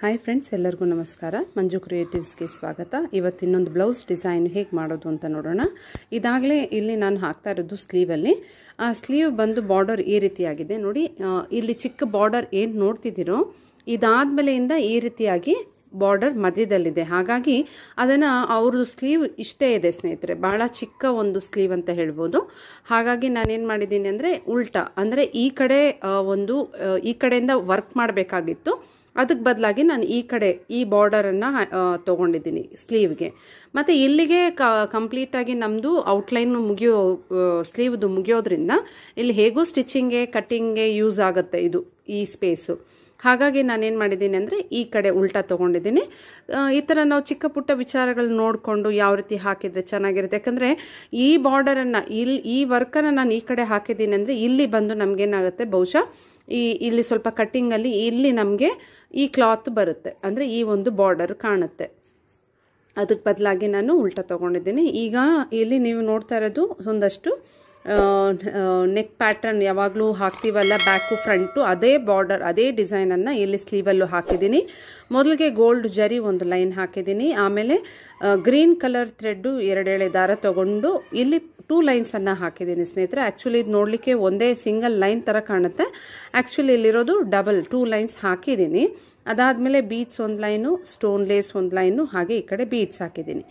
hi friends ಎಲ್ಲರಿಗೂ ನಮಸ್ಕಾರ ಮಂಜು ಕ್ರಿಯೇಟಿವ್ಸ್ಗೆ ಸ್ವಾಗತ ಇವತ್ತು ಇನ್ನೊಂದು ಬ್ಲೌಸ್ ಡಿಸೈನ್ ಹೇಗೆ ಮಾಡೋದು ಅಂತ ನೋಡೋಣ ಇದಾಗಲೇ ಇಲ್ಲಿ ನಾನು ಹಾಕ್ತಾ ಇರೋದು ಸ್ಲೀವಲ್ಲಿ ಆ ಸ್ಲೀವ್ ಬಂದು ಬಾರ್ಡರ್ ಈ ರೀತಿಯಾಗಿದೆ ನೋಡಿ ಇಲ್ಲಿ ಚಿಕ್ಕ ಬಾರ್ಡರ್ ಏನು ನೋಡ್ತಿದ್ದೀರೋ ಇದಾದ ಮೇಲೆಯಿಂದ ಈ ರೀತಿಯಾಗಿ ಬಾರ್ಡರ್ ಮಧ್ಯದಲ್ಲಿದೆ ಹಾಗಾಗಿ ಅದನ್ನು ಅವ್ರದ್ದು ಸ್ಲೀವ್ ಇಷ್ಟೇ ಇದೆ ಸ್ನೇಹಿತರೆ ಬಹಳ ಚಿಕ್ಕ ಒಂದು ಸ್ಲೀವ್ ಅಂತ ಹೇಳ್ಬೋದು ಹಾಗಾಗಿ ನಾನೇನು ಮಾಡಿದ್ದೀನಿ ಅಂದರೆ ಉಲ್ಟಾ ಅಂದರೆ ಈ ಕಡೆ ಒಂದು ಈ ಕಡೆಯಿಂದ ವರ್ಕ್ ಮಾಡಬೇಕಾಗಿತ್ತು ಅದಕ್ಕೆ ಬದಲಾಗಿ ನಾನು ಈ ಕಡೆ ಈ ಬಾರ್ಡರನ್ನು ತೊಗೊಂಡಿದ್ದೀನಿ ಸ್ಲೀವ್ಗೆ ಮತ್ತು ಇಲ್ಲಿಗೆ ಕಂಪ್ಲೀಟಾಗಿ ನಮ್ಮದು ಔಟ್ಲೈನು ಮುಗಿಯೋ ಸ್ಲೀವ್ದು ಮುಗಿಯೋದ್ರಿಂದ ಇಲ್ಲಿ ಹೇಗೂ ಸ್ಟಿಚಿಂಗೆ ಕಟ್ಟಿಂಗ್ಗೆ ಯೂಸ್ ಆಗುತ್ತೆ ಇದು ಈ ಸ್ಪೇಸು ಹಾಗಾಗಿ ನಾನೇನು ಮಾಡಿದ್ದೀನಿ ಅಂದರೆ ಈ ಕಡೆ ಉಲ್ಟಾ ತೊಗೊಂಡಿದ್ದೀನಿ ಈ ಥರ ನಾವು ಚಿಕ್ಕ ಪುಟ್ಟ ವಿಚಾರಗಳು ನೋಡಿಕೊಂಡು ಯಾವ ರೀತಿ ಹಾಕಿದರೆ ಚೆನ್ನಾಗಿರುತ್ತೆ ಯಾಕಂದರೆ ಈ ಬಾರ್ಡರನ್ನು ಇಲ್ಲಿ ಈ ವರ್ಕನ್ನು ನಾನು ಈ ಕಡೆ ಹಾಕಿದ್ದೀನಿ ಅಂದರೆ ಇಲ್ಲಿ ಬಂದು ನಮಗೇನಾಗುತ್ತೆ ಬಹುಶಃ ಈ ಇಲ್ಲಿ ಸ್ವಲ್ಪ ಕಟ್ಟಿಂಗಲ್ಲಿ ಇಲ್ಲಿ ನಮಗೆ ಈ ಕ್ಲಾತ್ ಬರುತ್ತೆ ಅಂದರೆ ಈ ಒಂದು ಬಾರ್ಡರ್ ಕಾಣುತ್ತೆ ಅದಕ್ಕೆ ಬದಲಾಗಿ ನಾನು ಉಲ್ಟಾ ತೊಗೊಂಡಿದ್ದೀನಿ ಈಗ ಇಲ್ಲಿ ನೀವು ನೋಡ್ತಾ ಇರೋದು ಒಂದಷ್ಟು ನೆಕ್ ಪ್ಯಾಟ್ರನ್ ಯಾವಾಗಲೂ ಹಾಕ್ತೀವಲ್ಲ ಬ್ಯಾಕು ಫ್ರಂಟು ಅದೇ ಬಾರ್ಡರ್ ಅದೇ ಡಿಸೈನನ್ನು ಇಲ್ಲಿ ಸ್ಲೀವಲ್ಲೂ ಹಾಕಿದ್ದೀನಿ ಮೊದಲಿಗೆ ಗೋಲ್ಡ್ ಜರಿ ಒಂದು ಲೈನ್ ಹಾಕಿದ್ದೀನಿ ಆಮೇಲೆ ಗ್ರೀನ್ ಕಲರ್ ಥ್ರೆಡ್ಡು ಎರಡೆಳೆ ದಾರ ತಗೊಂಡು ಇಲ್ಲಿ ಟೂ ಲೈನ್ಸನ್ನು ಹಾಕಿದ್ದೀನಿ ಸ್ನೇಹಿತರೆ ಆ್ಯಕ್ಚುಲಿ ಇದು ನೋಡಲಿಕ್ಕೆ ಒಂದೇ ಸಿಂಗಲ್ ಲೈನ್ ಥರ ಕಾಣುತ್ತೆ ಆ್ಯಕ್ಚುಲಿ ಇಲ್ಲಿರೋದು ಡಬಲ್ ಟೂ ಲೈನ್ಸ್ ಹಾಕಿದ್ದೀನಿ ಅದಾದಮೇಲೆ ಬೀಟ್ಸ್ ಒಂದು ಲೈನು ಸ್ಟೋನ್ ಲೇಸ್ ಒಂದು ಲೈನು ಹಾಗೆ ಈ ಕಡೆ ಬೀಟ್ಸ್ ಹಾಕಿದ್ದೀನಿ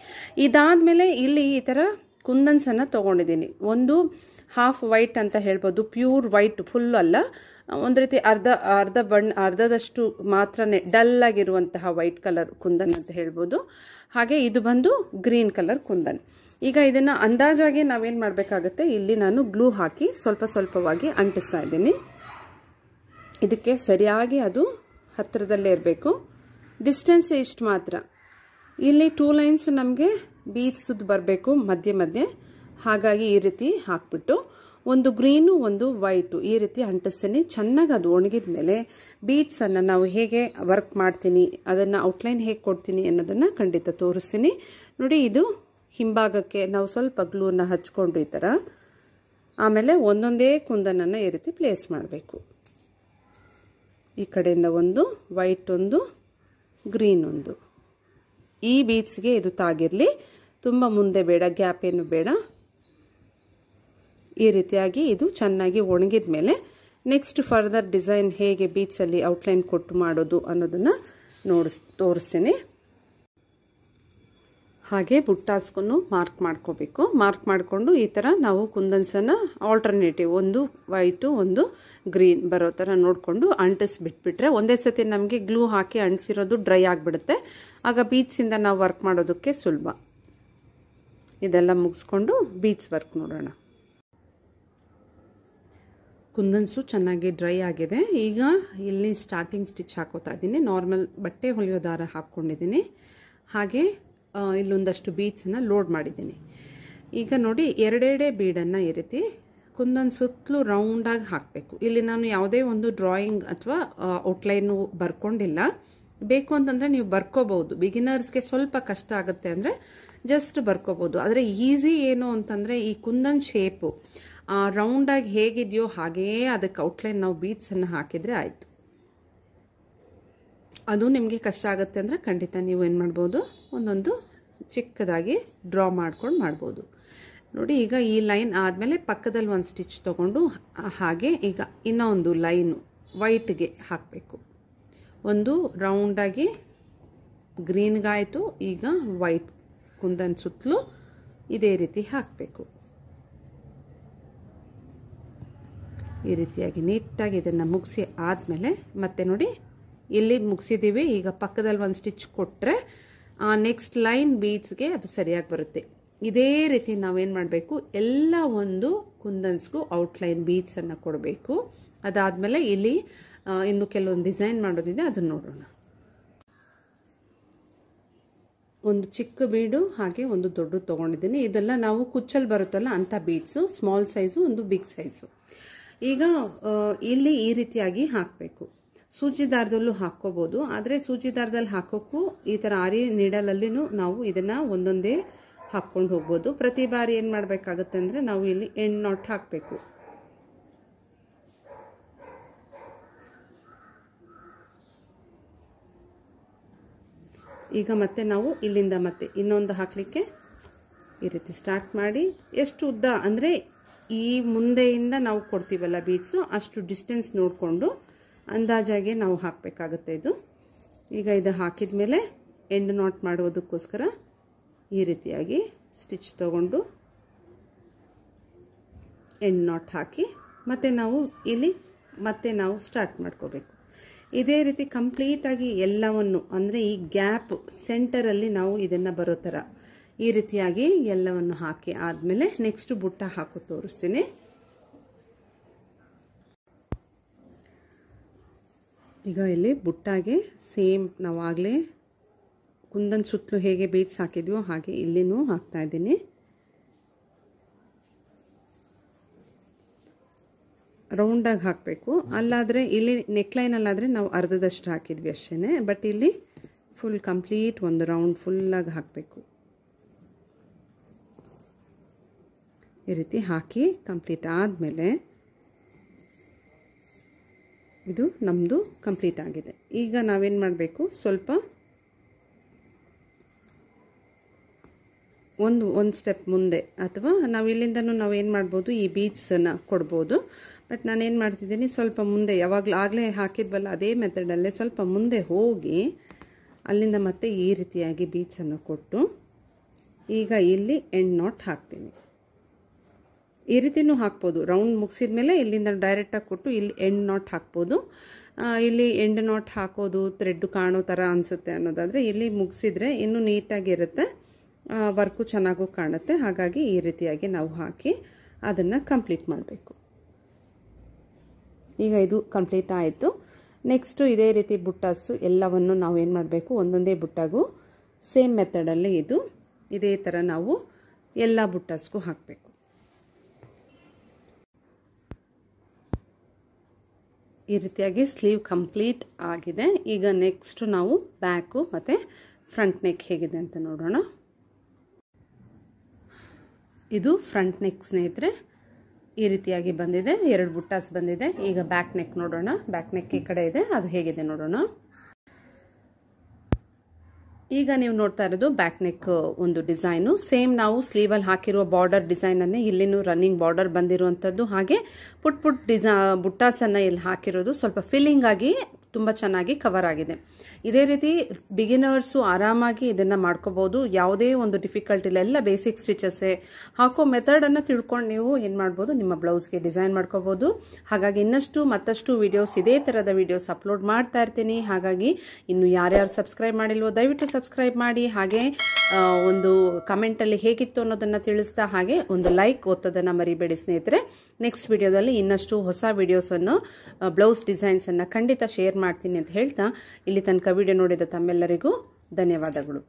ಮೇಲೆ ಇಲ್ಲಿ ಈ ಥರ ಕುಂದನ್ಸನ್ನು ತೊಗೊಂಡಿದ್ದೀನಿ ಒಂದು ಹಾಫ್ ವೈಟ್ ಅಂತ ಹೇಳ್ಬೋದು ಪ್ಯೂರ್ ವೈಟ್ ಫುಲ್ ಅಲ್ಲ ಒಂದು ರೀತಿ ಅರ್ಧ ಅರ್ಧ ಬಣ್ಣ ಅರ್ಧದಷ್ಟು ಮಾತ್ರನೇ ಡಲ್ ಆಗಿರುವಂತಹ ವೈಟ್ ಕಲರ್ ಕುಂದನ್ ಅಂತ ಹೇಳ್ಬೋದು ಹಾಗೆ ಇದು ಬಂದು ಗ್ರೀನ್ ಕಲರ್ ಕುಂದನ್ ಈಗ ಇದನ್ನು ಅಂದಾಜಾಗಿ ನಾವೇನು ಮಾಡಬೇಕಾಗತ್ತೆ ಇಲ್ಲಿ ನಾನು ಗ್ಲೂ ಹಾಕಿ ಸ್ವಲ್ಪ ಸ್ವಲ್ಪವಾಗಿ ಅಂಟಿಸ್ತಾ ಇದ್ದೀನಿ ಇದಕ್ಕೆ ಸರಿಯಾಗಿ ಅದು ಹತ್ತಿರದಲ್ಲೇ ಇರಬೇಕು ಡಿಸ್ಟೆನ್ಸ್ ಇಷ್ಟು ಮಾತ್ರ ಇಲ್ಲಿ ಟೂ ಲೈನ್ಸ್ ನಮಗೆ ಬೀಜಸುದ್ದು ಬರಬೇಕು ಮಧ್ಯೆ ಮಧ್ಯೆ ಹಾಗಾಗಿ ಈ ರೀತಿ ಹಾಕ್ಬಿಟ್ಟು ಒಂದು ಗ್ರೀನು ಒಂದು ವೈಟು ಈ ರೀತಿ ಅಂಟಿಸ್ತೀನಿ ಚೆನ್ನಾಗಿ ಅದು ಒಣಗಿದ ಮೇಲೆ ಬೀಟ್ಸನ್ನು ನಾವು ಹೇಗೆ ವರ್ಕ್ ಮಾಡ್ತೀನಿ ಅದನ್ನು ಔಟ್ಲೈನ್ ಹೇಗೆ ಕೊಡ್ತೀನಿ ಅನ್ನೋದನ್ನು ಖಂಡಿತ ತೋರಿಸ್ತೀನಿ ನೋಡಿ ಇದು ಹಿಂಭಾಗಕ್ಕೆ ನಾವು ಸ್ವಲ್ಪ ಗ್ಲೂನ ಹಚ್ಕೊಂಡು ಈ ಥರ ಆಮೇಲೆ ಒಂದೊಂದೇ ಕುಂದನನ್ನು ಈ ರೀತಿ ಪ್ಲೇಸ್ ಮಾಡಬೇಕು ಈ ಕಡೆಯಿಂದ ಒಂದು ವೈಟ್ ಒಂದು ಗ್ರೀನ್ ಒಂದು ಈ ಬೀಟ್ಸ್ಗೆ ಇದು ತಾಗಿರಲಿ ತುಂಬ ಮುಂದೆ ಬೇಡ ಗ್ಯಾಪ್ ಏನು ಬೇಡ ಈ ರೀತಿಯಾಗಿ ಇದು ಚೆನ್ನಾಗಿ ಒಣಗಿದ ಮೇಲೆ ನೆಕ್ಸ್ಟ್ ಫರ್ದರ್ ಡಿಸೈನ್ ಹೇಗೆ ಬೀಚಲ್ಲಿ ಔಟ್ಲೈನ್ ಕೊಟ್ಟು ಮಾಡೋದು ಅನ್ನೋದನ್ನು ನೋಡಿಸ್ ತೋರಿಸ್ತೀನಿ ಹಾಗೆ ಬುಟ್ಟಾಸ್ಕೂ ಮಾರ್ಕ್ ಮಾಡ್ಕೋಬೇಕು ಮಾರ್ಕ್ ಮಾಡಿಕೊಂಡು ಈ ಥರ ನಾವು ಕುಂದನ್ಸನ್ನು ಆಲ್ಟರ್ನೇಟಿವ್ ಒಂದು ವೈಟು ಒಂದು ಗ್ರೀನ್ ಬರೋ ಥರ ನೋಡಿಕೊಂಡು ಅಂಟಿಸ್ಬಿಟ್ಬಿಟ್ರೆ ಒಂದೇ ಸತಿ ನಮಗೆ ಗ್ಲೂ ಹಾಕಿ ಅಂಟಿಸಿರೋದು ಡ್ರೈ ಆಗಿಬಿಡುತ್ತೆ ಆಗ ಬೀಚ್ಸಿಂದ ನಾವು ವರ್ಕ್ ಮಾಡೋದಕ್ಕೆ ಸುಲಭ ಇದೆಲ್ಲ ಮುಗಿಸ್ಕೊಂಡು ಬೀಟ್ಸ್ ವರ್ಕ್ ನೋಡೋಣ ಕುಂದನ್ಸು ಚೆನ್ನಾಗಿ ಡ್ರೈ ಆಗಿದೆ ಈಗ ಇಲ್ಲಿ ಸ್ಟಾರ್ಟಿಂಗ್ ಸ್ಟಿಚ್ ಹಾಕೋತಾ ಇದ್ದೀನಿ ನಾರ್ಮಲ್ ಬಟ್ಟೆ ಹೊಲಿಯೋ ದಾರ ಹಾಕ್ಕೊಂಡಿದ್ದೀನಿ ಹಾಗೆ ಇಲ್ಲೊಂದಷ್ಟು ಬೀಟ್ಸನ್ನು ಲೋಡ್ ಮಾಡಿದ್ದೀನಿ ಈಗ ನೋಡಿ ಎರಡೆರಡೇ ಬೀಡನ್ನು ಈ ಕುಂದನ್ ಸುತ್ತಲೂ ರೌಂಡಾಗಿ ಹಾಕಬೇಕು ಇಲ್ಲಿ ನಾನು ಯಾವುದೇ ಒಂದು ಡ್ರಾಯಿಂಗ್ ಅಥವಾ ಔಟ್ಲೈನು ಬರ್ಕೊಂಡಿಲ್ಲ ಬೇಕು ಅಂತಂದರೆ ನೀವು ಬರ್ಕೋಬೋದು ಬಿಗಿನರ್ಸ್ಗೆ ಸ್ವಲ್ಪ ಕಷ್ಟ ಆಗುತ್ತೆ ಅಂದರೆ ಜಸ್ಟ್ ಬರ್ಕೋಬೋದು ಆದರೆ ಈಸಿ ಏನು ಅಂತಂದರೆ ಈ ಕುಂದನ್ ಶೇಪು ರೌಂಡಾಗಿ ಹೇಗಿದೆಯೋ ಹಾಗೆಯೇ ಅದಕ್ಕೆ ಔಟ್ಲೈನ್ ನಾವು ಬೀಟ್ಸನ್ನು ಹಾಕಿದರೆ ಆಯಿತು ಅದು ನಿಮಗೆ ಕಷ್ಟ ಆಗುತ್ತೆ ಅಂದರೆ ಖಂಡಿತ ನೀವು ಏನು ಮಾಡ್ಬೋದು ಒಂದೊಂದು ಚಿಕ್ಕದಾಗಿ ಡ್ರಾ ಮಾಡ್ಕೊಂಡು ಮಾಡ್ಬೋದು ನೋಡಿ ಈಗ ಈ ಲೈನ್ ಆದಮೇಲೆ ಪಕ್ಕದಲ್ಲಿ ಒಂದು ಸ್ಟಿಚ್ ತೊಗೊಂಡು ಹಾಗೆ ಈಗ ಇನ್ನೊಂದು ಲೈನು ವೈಟ್ಗೆ ಹಾಕಬೇಕು ಒಂದು ರೌಂಡಾಗಿ ಗ್ರೀನ್ಗಾಯಿತು ಈಗ ವೈಟ್ ಕುಂದನ್ ಸುತ್ತಲೂ ಇದೇ ರೀತಿ ಹಾಕಬೇಕು ಈ ರೀತಿಯಾಗಿ ನೀಟಾಗಿ ಇದನ್ನು ಮುಗಿಸಿ ಆದಮೇಲೆ ಮತ್ತೆ ನೋಡಿ ಇಲ್ಲಿ ಮುಗಿಸಿದ್ದೀವಿ ಈಗ ಪಕ್ಕದಲ್ಲಿ ಒಂದು ಸ್ಟಿಚ್ ಕೊಟ್ಟರೆ ಆ ನೆಕ್ಸ್ಟ್ ಲೈನ್ ಬೀಡ್ಸ್ಗೆ ಅದು ಸರಿಯಾಗಿ ಬರುತ್ತೆ ಇದೇ ರೀತಿ ನಾವೇನು ಮಾಡಬೇಕು ಎಲ್ಲ ಒಂದು ಕುಂದನ್ಸ್ಗೂ ಔಟ್ಲೈನ್ ಬೀಡ್ಸನ್ನು ಕೊಡಬೇಕು ಅದಾದಮೇಲೆ ಇಲ್ಲಿ ಇನ್ನು ಕೆಲವೊಂದು ಡಿಸೈನ್ ಮಾಡೋದಿದೆ ಅದನ್ನು ನೋಡೋಣ ಒಂದು ಚಿಕ್ಕ ಬೀಡು ಹಾಗೆ ಒಂದು ದೊಡ್ಡ ತೊಗೊಂಡಿದ್ದೀನಿ ಇದೆಲ್ಲ ನಾವು ಕುಚ್ಚಲ್ಲಿ ಬರುತ್ತಲ್ಲ ಅಂಥ ಬೀಡ್ಸು ಸ್ಮಾಲ್ ಸೈಜು ಒಂದು ಬಿಗ್ ಸೈಜು ಈಗ ಇಲ್ಲಿ ಈ ರೀತಿಯಾಗಿ ಹಾಕಬೇಕು ಸೂಜಿದಾರದಲ್ಲೂ ಹಾಕ್ಕೋಬೋದು ಆದರೆ ಸೂಜಿದಾರದಲ್ಲಿ ಹಾಕೋಕ್ಕೂ ಈ ಥರ ಆರಿ ನೀಡಲಲ್ಲಿನೂ ನಾವು ಇದನ್ನು ಒಂದೊಂದೇ ಹಾಕ್ಕೊಂಡು ಹೋಗ್ಬೋದು ಪ್ರತಿ ಬಾರಿ ಏನು ಮಾಡಬೇಕಾಗತ್ತೆ ಅಂದರೆ ನಾವು ಇಲ್ಲಿ ಎಂಡ್ ನಾಟ್ ಹಾಕಬೇಕು ಈಗ ಮತ್ತೆ ನಾವು ಇಲ್ಲಿಂದ ಮತ್ತೆ ಇನ್ನೊಂದು ಹಾಕಲಿಕ್ಕೆ ಈ ರೀತಿ ಸ್ಟಾರ್ಟ್ ಮಾಡಿ ಎಷ್ಟು ಉದ್ದ ಅಂದರೆ ಈ ಮುಂದೆಯಿಂದ ನಾವು ಕೊಡ್ತೀವಲ್ಲ ಬೀಚ್ಸು ಅಷ್ಟು ಡಿಸ್ಟೆನ್ಸ್ ನೋಡಿಕೊಂಡು ಅಂದಾಜಾಗೆ ನಾವು ಹಾಕಬೇಕಾಗುತ್ತೆ ಇದು ಈಗ ಇದು ಹಾಕಿದ ಮೇಲೆ ಎಂಡ್ ನಾಟ್ ಮಾಡೋದಕ್ಕೋಸ್ಕರ ಈ ರೀತಿಯಾಗಿ ಸ್ಟಿಚ್ ತಗೊಂಡು ಎಂಡ್ ನಾಟ್ ಹಾಕಿ ಮತ್ತೆ ನಾವು ಇಲ್ಲಿ ಮತ್ತೆ ನಾವು ಸ್ಟಾರ್ಟ್ ಮಾಡ್ಕೋಬೇಕು ಇದೇ ರೀತಿ ಕಂಪ್ಲೀಟಾಗಿ ಎಲ್ಲವನ್ನು ಅಂದರೆ ಈ ಗ್ಯಾಪ್ ಸೆಂಟರಲ್ಲಿ ನಾವು ಇದನ್ನು ಬರೋ ಥರ ಈ ರೀತಿಯಾಗಿ ಎಲ್ಲವನ್ನು ಹಾಕಿ ಆದಮೇಲೆ ನೆಕ್ಸ್ಟ್ ಬುಟ್ಟ ಹಾಕು ತೋರಿಸ್ತೀನಿ ಈಗ ಇಲ್ಲಿ ಬುಟ್ಟಾಗೆ ಸೇಮ್ ನಾವು ಕುಂದನ್ ಸುತ್ತಲೂ ಹೇಗೆ ಬೀಟ್ಸ್ ಹಾಕಿದ್ವೋ ಹಾಗೆ ಇಲ್ಲಿನೂ ಇದ್ದೀನಿ ರೌಂಡಾಗಿ ಹಾಕಬೇಕು ಅಲ್ಲಾದರೆ ಇಲ್ಲಿ ನೆಕ್ಲೈನಲ್ಲಾದರೆ ನಾವು ಅರ್ಧದಷ್ಟು ಹಾಕಿದ್ವಿ ಅಷ್ಟೇ ಬಟ್ ಇಲ್ಲಿ ಫುಲ್ ಕಂಪ್ಲೀಟ್ ಒಂದು ರೌಂಡ್ ಫುಲ್ಲಾಗಿ ಹಾಕಬೇಕು ಈ ರೀತಿ ಹಾಕಿ ಕಂಪ್ಲೀಟ್ ಆದಮೇಲೆ ಇದು ನಮ್ಮದು ಕಂಪ್ಲೀಟ್ ಆಗಿದೆ ಈಗ ನಾವೇನು ಮಾಡಬೇಕು ಸ್ವಲ್ಪ ಒಂದು ಒಂದು ಸ್ಟೆಪ್ ಮುಂದೆ ಅಥವಾ ನಾವು ಇಲ್ಲಿಂದನೂ ನಾವು ಏನು ಮಾಡ್ಬೋದು ಈ ಬೀಚ್ಸನ್ನು ಕೊಡ್ಬೋದು ಬಟ್ ನಾನೇನು ಮಾಡ್ತಿದ್ದೀನಿ ಸ್ವಲ್ಪ ಮುಂದೆ ಯಾವಾಗಲೂ ಆಗಲೇ ಹಾಕಿದ್ವಲ್ಲ ಅದೇ ಮೆಥಡಲ್ಲೇ ಸ್ವಲ್ಪ ಮುಂದೆ ಹೋಗಿ ಅಲ್ಲಿಂದ ಮತ್ತೆ ಈ ರೀತಿಯಾಗಿ ಬೀಚನ್ನು ಕೊಟ್ಟು ಈಗ ಇಲ್ಲಿ ಎಂಡ್ ನಾಟ್ ಹಾಕ್ತೀನಿ ಈ ರೀತಿಯೂ ಹಾಕ್ಬೋದು ರೌಂಡ್ ಮುಗಿಸಿದ ಮೇಲೆ ಇಲ್ಲಿಂದ ಡೈರೆಕ್ಟಾಗಿ ಕೊಟ್ಟು ಇಲ್ಲಿ ಎಂಡ್ ನಾಟ್ ಹಾಕ್ಬೋದು ಇಲ್ಲಿ ಎಂಡ್ ನಾಟ್ ಹಾಕೋದು ಥ್ರೆಡ್ ಕಾಣೋ ಥರ ಅನಿಸುತ್ತೆ ಅನ್ನೋದಾದರೆ ಇಲ್ಲಿ ಮುಗಿಸಿದ್ರೆ ಇನ್ನೂ ನೀಟಾಗಿರುತ್ತೆ ವರ್ಕು ಚೆನ್ನಾಗೂ ಕಾಣುತ್ತೆ ಹಾಗಾಗಿ ಈ ರೀತಿಯಾಗಿ ನಾವು ಹಾಕಿ ಅದನ್ನು ಕಂಪ್ಲೀಟ್ ಮಾಡಬೇಕು ಈಗ ಇದು ಕಂಪ್ಲೀಟ್ ಆಯಿತು ನೆಕ್ಸ್ಟು ಇದೇ ರೀತಿ ಬುಟ್ಟಾಸು ಎಲ್ಲವನ್ನು ನಾವು ಏನು ಮಾಡಬೇಕು ಒಂದೊಂದೇ ಬುಟ್ಟಾಗೂ ಸೇಮ್ ಮೆಥಡಲ್ಲಿ ಇದು ಇದೇ ಥರ ನಾವು ಎಲ್ಲ ಬುಟ್ಟಸ್ಗೂ ಹಾಕಬೇಕು ಈ ರೀತಿಯಾಗಿ ಸ್ಲೀವ್ ಕಂಪ್ಲೀಟ್ ಆಗಿದೆ ಈಗ ನೆಕ್ಸ್ಟು ನಾವು ಬ್ಯಾಕು ಮತ್ತು ಫ್ರಂಟ್ ನೆಕ್ ಹೇಗಿದೆ ಅಂತ ನೋಡೋಣ ಇದು ಫ್ರಂಟ್ ನೆಕ್ ಸ್ನೇಹಿತರೆ ಈ ರೀತಿಯಾಗಿ ಬಂದಿದೆ ಎರಡು ಬುಟ್ಟಾಸ್ ಬಂದಿದೆ ಈಗ ಬ್ಯಾಕ್ ನೆಕ್ ನೋಡೋಣ ಬ್ಯಾಕ್ ನೆಕ್ ಈ ಕಡೆ ಇದೆ ಅದು ಹೇಗಿದೆ ನೋಡೋಣ ಈಗ ನೀವು ನೋಡ್ತಾ ಇರೋದು ಬ್ಯಾಕ್ ನೆಕ್ ಒಂದು ಡಿಸೈನು ಸೇಮ್ ನಾವು ಸ್ಲೀವಲ್ಲಿ ಹಾಕಿರುವ ಬಾರ್ಡರ್ ಡಿಸೈನನ್ನೇ ಇಲ್ಲಿನೂ ರನ್ನಿಂಗ್ ಬಾರ್ಡರ್ ಬಂದಿರುವಂಥದ್ದು ಹಾಗೆ ಪುಟ್ ಪುಟ್ ಡಿಸೈ ಬುಟ್ಟಾಸನ್ನು ಇಲ್ಲಿ ಹಾಕಿರೋದು ಸ್ವಲ್ಪ ಫಿಲ್ಲಿಂಗ್ ಆಗಿ ತುಂಬ ಚೆನ್ನಾಗಿ ಕವರ್ ಆಗಿದೆ ಇದೇ ರೀತಿ ಬಿಗಿನರ್ಸು ಆರಾಮಾಗಿ ಇದನ್ನ ಮಾಡ್ಕೋಬಹುದು ಯಾವುದೇ ಒಂದು ಡಿಫಿಕಲ್ಟ್ ಇಲ್ಲ ಎಲ್ಲ ಬೇಸಿಕ್ ಸ್ಟಿಚಸ್ಸೇ ಹಾಕೋ ಮೆಥಡ್ ಅನ್ನ ತಿಳ್ಕೊಂಡು ನೀವು ಏನ್ ಮಾಡ್ಬೋದು ನಿಮ್ಮ ಬ್ಲೌಸ್ಗೆ ಡಿಸೈನ್ ಮಾಡ್ಕೋಬಹುದು ಹಾಗಾಗಿ ಇನ್ನಷ್ಟು ಮತ್ತಷ್ಟು ವಿಡಿಯೋಸ್ ಇದೇ ತರದ ವಿಡಿಯೋಸ್ ಅಪ್ಲೋಡ್ ಮಾಡ್ತಾ ಇರ್ತೀನಿ ಹಾಗಾಗಿ ಇನ್ನು ಯಾರ್ಯಾರು ಸಬ್ಸ್ಕ್ರೈಬ್ ಮಾಡಿಲ್ವೋ ದಯವಿಟ್ಟು ಸಬ್ಸ್ಕ್ರೈಬ್ ಮಾಡಿ ಹಾಗೆ ಒಂದು ಕಮೆಂಟ್ ಅಲ್ಲಿ ಹೇಗಿತ್ತು ಅನ್ನೋದನ್ನ ತಿಳಿಸ್ತಾ ಹಾಗೆ ಒಂದು ಲೈಕ್ ಒತ್ತೋದನ್ನ ಮರಿಬೇಡಿ ಸ್ನೇಹಿತರೆ ನೆಕ್ಸ್ಟ್ ವಿಡಿಯೋದಲ್ಲಿ ಇನ್ನಷ್ಟು ಹೊಸ ವಿಡಿಯೋಸ್ ಅನ್ನು ಬ್ಲೌಸ್ ಡಿಸೈನ್ಸ್ ಅನ್ನ ಖಂಡಿತ ಶೇರ್ ಮಾಡ್ತೀನಿ ಅಂತ ಹೇಳ್ತಾ ಇಲ್ಲಿ ತನಕ ವಿಡಿಯೋ ನೋಡಿದ ತಮ್ಮೆಲ್ಲರಿಗೂ ಧನ್ಯವಾದಗಳು